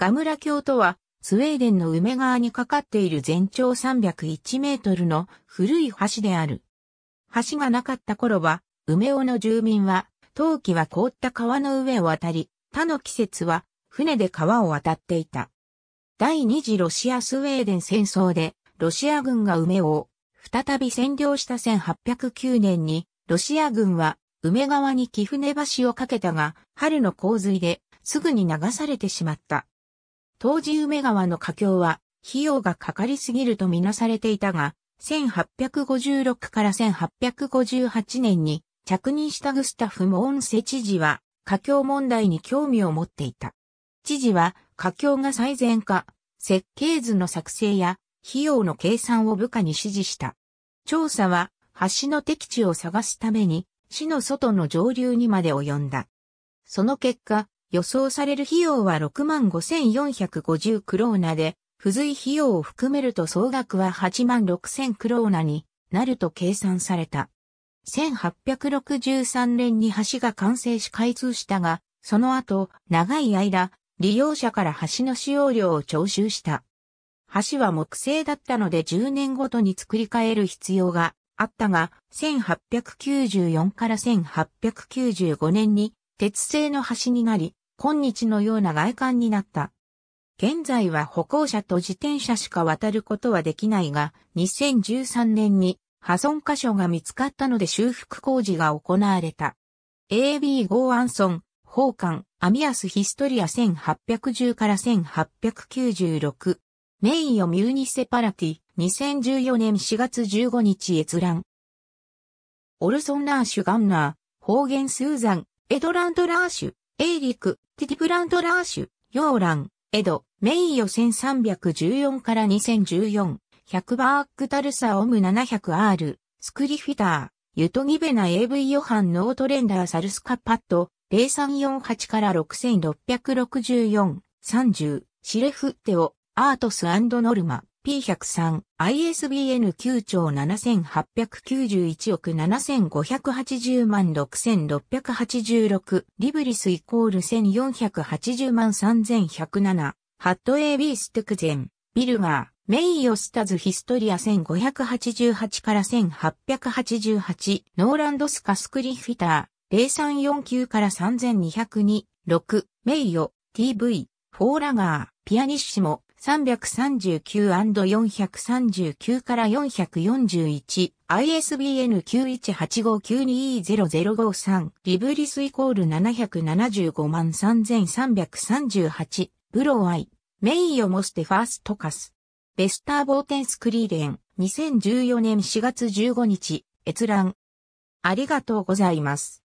ガムラ橋とは、スウェーデンの梅川に架かっている全長301メートルの古い橋である。橋がなかった頃は、梅尾の住民は、冬季は凍った川の上を渡り、他の季節は船で川を渡っていた。第二次ロシア・スウェーデン戦争で、ロシア軍が梅を再び占領した1809年に、ロシア軍は梅川に木船橋を架けたが、春の洪水ですぐに流されてしまった。当時梅川の河橋は、費用がかかりすぎるとみなされていたが、1856から1858年に着任したグスタフ・モーンセ知事は、河橋問題に興味を持っていた。知事は、河橋が最善化、設計図の作成や、費用の計算を部下に指示した。調査は、橋の適地を探すために、市の外の上流にまで及んだ。その結果、予想される費用は65,450クローナで、付随費用を含めると総額は86,000クローナになると計算された。1863年に橋が完成し開通したが、その後、長い間、利用者から橋の使用料を徴収した。橋は木製だったので10年ごとに作り変える必要があったが、1894から1895年に鉄製の橋になり、今日のような外観になった。現在は歩行者と自転車しか渡ることはできないが、2013年に破損箇所が見つかったので修復工事が行われた。AB ゴーアンソン、宝冠、アミアスヒストリア1810から1896。メインをミューニセパラティ、2014年4月15日閲覧。オルソン・ラーシュ・ガンナー、方言スーザン、エドランド・ラーシュ。エイリク、ティティプラントラーシュ、ヨーラン、エド、メイヨ1314から2014、100バークタルサオム 700R、スクリフィター、ユトギベナ AV ヨハンノートレンダーサルスカパッド、0348から6664、30、シレフッテオ、アートスノルマ。P103、ISBN 9兆7891億7580万6686、リブリスイコール1480万3107、ハットエビーステクゼン、ビルガー、メイヨスタズヒストリア1588から1888、ノーランドスカスクリフィター、0349から3202、6、メイヨ、TV、フォーラガー、ピアニッシモ、339&439 から441、ISBN 9185920053、リブリスイコール775万3338、ブロアイ、メイヨモステファーストカス。ベスターボーテンスクリーレン、2014年4月15日、閲覧。ありがとうございます。